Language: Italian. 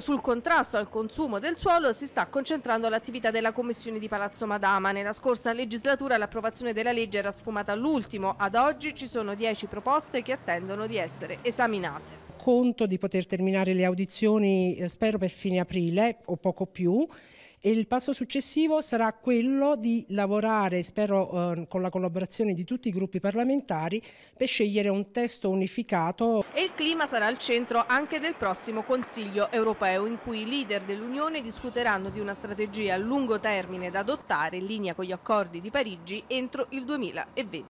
sul contrasto al consumo del suolo si sta concentrando l'attività della Commissione di Palazzo Madama. Nella scorsa legislatura l'approvazione della legge era sfumata all'ultimo, ad oggi ci sono dieci proposte che attendono di essere esaminate conto di poter terminare le audizioni, eh, spero per fine aprile o poco più, e il passo successivo sarà quello di lavorare, spero eh, con la collaborazione di tutti i gruppi parlamentari, per scegliere un testo unificato. E il clima sarà al centro anche del prossimo Consiglio europeo, in cui i leader dell'Unione discuteranno di una strategia a lungo termine da adottare in linea con gli accordi di Parigi entro il 2020.